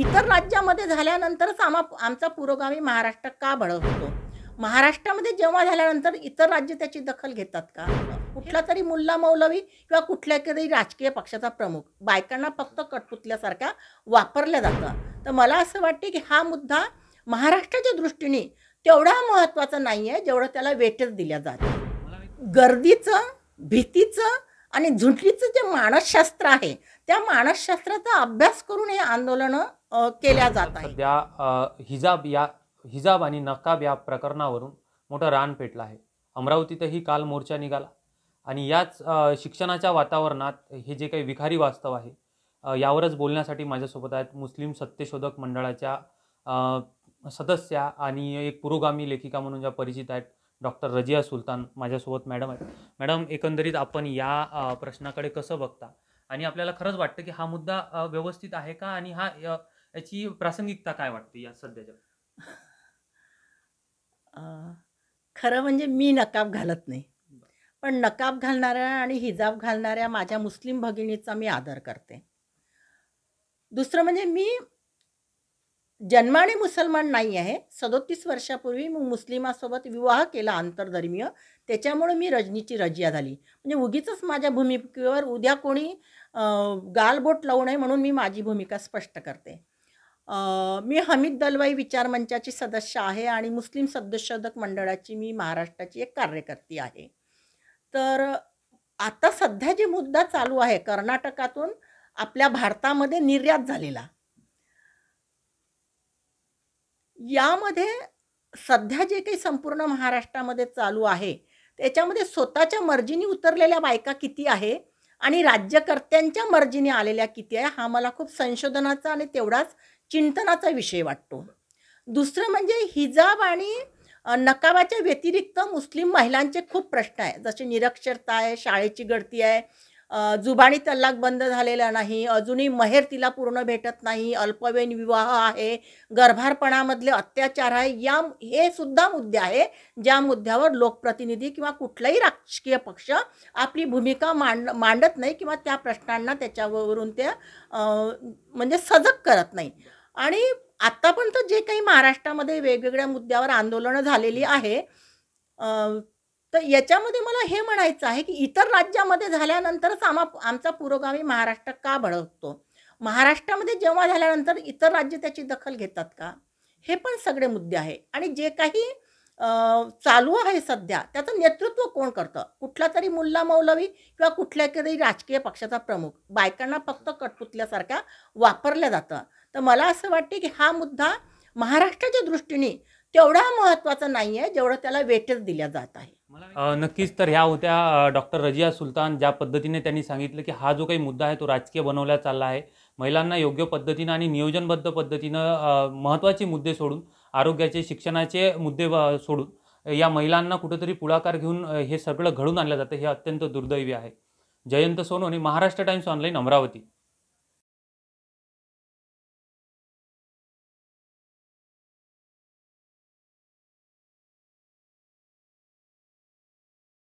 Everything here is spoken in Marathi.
इतर राज्यामध्ये झाल्यानंतरच आम्हा आमचा पुरोगामी महाराष्ट्र का बळवतो महाराष्ट्रामध्ये जेव्हा झाल्यानंतर इतर राज्य त्याची दखल घेतात का कुठला तरी मुल्ला मौलवी किंवा कुठल्या तरी राजकीय पक्षाचा प्रमुख बायकांना फक्त कटपुतल्यासारख्या वापरल्या जातं तर मला असं वाटते की हा मुद्दा महाराष्ट्राच्या दृष्टीने तेवढा महत्त्वाचा नाही आहे जेवढं त्याला वेटच दिल्या जात गर्दीचं भीतीचं आणि झुंटलीचं जे मानसशास्त्र आहे त्या मानसशास्त्राचा अभ्यास करून हे आंदोलनं केल्या जात आहे सध्या हिजाब या हिजाब आणि नकाब या प्रकरणावरून मोठं रान पेटलं आहे अमरावतीतही काल मोर्चा निघाला आणि याच शिक्षणाच्या वातावरणात हे जे काही विखारी वास्तव आहे यावरच बोलण्यासाठी माझ्यासोबत आहेत मुस्लिम सत्यशोधक मंडळाच्या सदस्या आणि एक पुरोगामी लेखिका म्हणून ज्या परिचित आहेत डॉक्टर रजिया सुलतान माझ्यासोबत मॅडम आहेत मॅडम एकंदरीत आपण या प्रश्नाकडे कसं बघता आणि आपल्याला खरंच वाटतं की हा मुद्दा व्यवस्थित आहे का आणि हा याची प्रासंगिकता काय वाटते या सध्याच्या खरं म्हणजे मी नकाब घालत नाही पण नकाब घालणाऱ्या आणि हिजाब घालणाऱ्या माझ्या मुस्लिम भगिनीचा मी आदर करते दुसरं म्हणजे मी जन्माने मुसलमान नाही आहे सदोतीस वर्षापूर्वी मी मुस्लिमासोबत विवाह केला आंतरधर्मीय त्याच्यामुळे मी रजनीची रजिया झाली म्हणजे उगीच माझ्या भूमिकेवर उद्या कोणी गालबोट लावू नये म्हणून मी माझी भूमिका स्पष्ट करते मी हमीद दलवाई विचार मंचाची सदस्य आहे आणि मुस्लिम सदस्यशोधक मंडळाची मी महाराष्ट्राची एक कार्यकर्ती आहे तर आता सध्या जे मुद्दा चालू आहे कर्नाटकातून आपल्या भारतामध्ये निर्यात झालेला यामध्ये सध्या जे काही संपूर्ण महाराष्ट्रामध्ये चालू आहे त्याच्यामध्ये स्वतःच्या मर्जीने उतरलेल्या बायका किती आहे आणि राज्यकर्त्यांच्या मर्जीने आलेल्या किती आहे हा मला खूप संशोधनाचा आणि तेवढाच चिंतनाचा विषय वाटतो दुसरं म्हणजे हिजाब आणि नकाबाच्या व्यतिरिक्त मुस्लिम महिलांचे खूप प्रश्न आहे जसे निरक्षरता आहे शाळेची गळती आहे जुबानी तलाक बंद झालेला नाही अजूनही महेर तिला पूर्ण भेटत नाही अल्पवयीन विवाह आहे गर्भारपणामधले अत्याचार आहे या हे सुद्धा मुद्दे आहे ज्या मुद्द्यावर लोकप्रतिनिधी किंवा कुठलाही राजकीय पक्ष आपली भूमिका मांड मांडत नाही किंवा त्या प्रश्नांना त्याच्यावरून ते म्हणजे सजग करत नाही आणि आता पण तर जे काही महाराष्ट्रामध्ये वेगवेगळ्या मुद्द्यावर आंदोलनं झालेली आहे तर याच्यामध्ये मला हे म्हणायचं आहे की इतर राज्यामध्ये झाल्यानंतरच आम्हा आमचा पुरोगामी महाराष्ट्र का भडकतो महाराष्ट्रामध्ये जेव्हा झाल्यानंतर इतर राज्य त्याची दखल घेतात का हे पण सगळे मुद्दे आहे आणि जे काही चालू आहे सध्या त्याचं नेतृत्व कोण करतं कुठला तरी मुल्ला मौलवी किंवा कुठल्या तरी राजकीय पक्षाचा प्रमुख बायकांना फक्त कटपुतल्यासारख्या वापरल्या जातं तर मला असं वाटते की हा मुद्दा महाराष्ट्राच्या दृष्टीने तेवढा महत्त्वाचा नाही आहे जेवढं त्याला वेटच दिल्या जात आहे नक्कीच तर ह्या होत्या डॉक्टर रजिया सुलतान ज्या पद्धतीने त्यांनी सांगितलं की हा जो काही मुद्दा आहे तो राजकीय बनवला चालला आहे महिलांना योग्य पद्धतीनं आणि नियोजनबद्ध पद्धतीनं महत्त्वाचे मुद्दे सोडून आरोग्याचे शिक्षणाचे मुद्दे सोडून या महिलांना कुठेतरी पुढाकार घेऊन हे सगळं घडून आणलं जातं हे अत्यंत दुर्दैवी आहे जयंत आणि महाराष्ट्र टाइम्स ऑनलाईन अमरावती